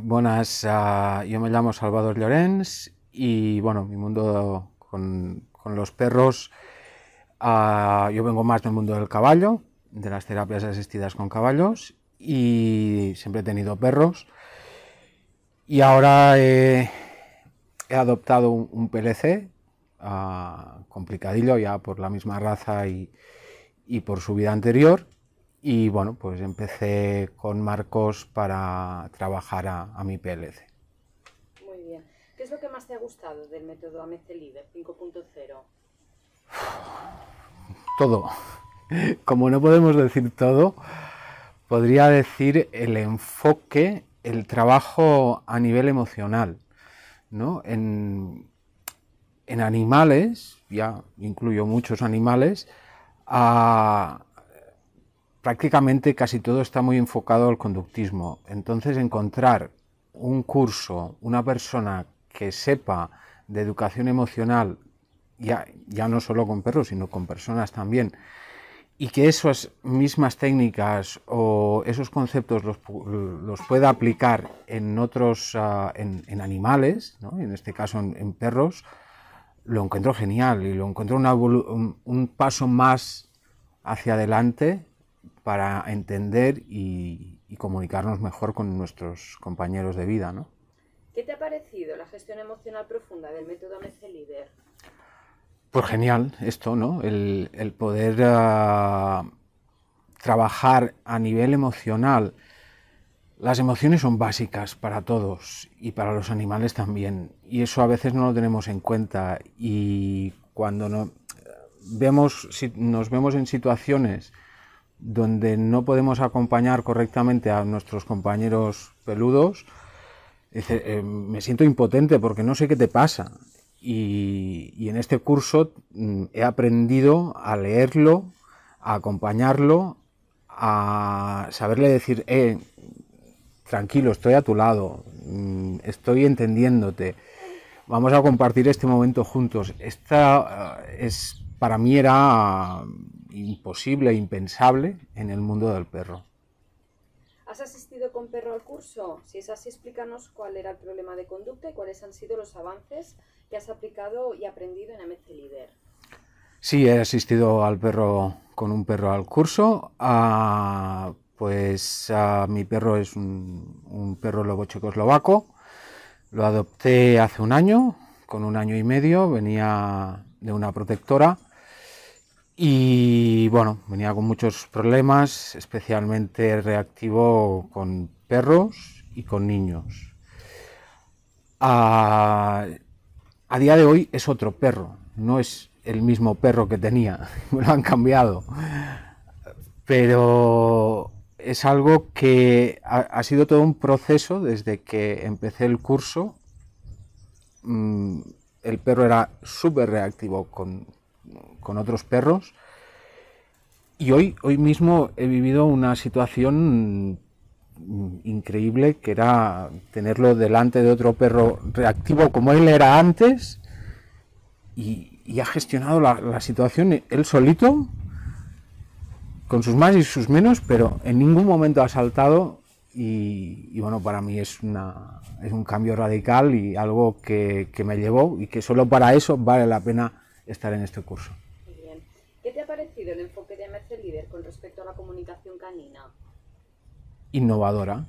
Buenas, ah, yo me llamo Salvador Llorens y bueno, mi mundo con, los perros, ah, yo vengo más del mundo del caballo, de las terapias asistidas con caballos y siempre he tenido perros y ahora he, adoptado un, PLC ah, complicadillo ya por la misma raza y por su vida anterior y bueno, pues empecé con marcos para trabajar a, mi PLC. Muy bien. ¿Qué es lo que más te ha gustado del método AMC 5.0? Todo. Como no podemos decir todo, podría decir el enfoque, el trabajo a nivel emocional. En, en animales, ya incluyo muchos animales, a prácticamente casi todo está muy enfocado al conductismo. Entonces encontrar un curso, una persona que sepa de educación emocional, ya, ya no solo con perros, sino con personas también, y que esas mismas técnicas o esos conceptos los, pueda aplicar en otros, ah, en, animales, en este caso en, perros, lo encuentro genial y lo encuentro un paso más hacia adelante para entender y, comunicarnos mejor con nuestros compañeros de vida. ¿no? ¿Qué te ha parecido la gestión emocional profunda del método MC Líder? Pues genial esto, ¿no? El, poder ah, trabajar a nivel emocional. Las emociones son básicas para todos y para los animales también. Y eso a veces no lo tenemos en cuenta. Y cuando no, vemos, nos vemos en situaciones donde no podemos acompañar correctamente a nuestros compañeros peludos, eh, eh, me siento impotente porque no sé qué te pasa. Y, en este curso mm, he aprendido a leerlo, a acompañarlo, a saberle decir, eh, tranquilo, estoy a tu lado, mm, estoy entendiéndote, vamos a compartir este momento juntos. Esta es, para mí era imposible e impensable en el mundo del perro. ¿Has asistido con perro al curso? Si es así, explícanos cuál era el problema de conducta y cuáles han sido los avances que has aplicado y aprendido en AMC Lider. Sí, he asistido al perro con un perro al curso. Ah, pues ah, mi perro es un, un perro lobo checoslovaco. Lo adopté hace un año, con un año y medio, venía de una protectora y bueno, venía con muchos problemas, especialmente reactivo con perros y con niños. A, día de hoy es otro perro, no es el mismo perro que tenía, me lo han cambiado. Pero es algo que ha, sido todo un proceso desde que empecé el curso. Mm, el perro era súper reactivo con, otros perros y hoy, hoy mismo he vivido una situación increíble que era tenerlo delante de otro perro reactivo como él era antes y, ha gestionado la, situación él solito con sus más y sus menos pero en ningún momento ha saltado y, bueno para mí es, un cambio radical y algo que me llevó y que solo para eso vale la pena estar en este curso sido el enfoque de Mercedes Líder con respecto a la comunicación canina? Innovadora,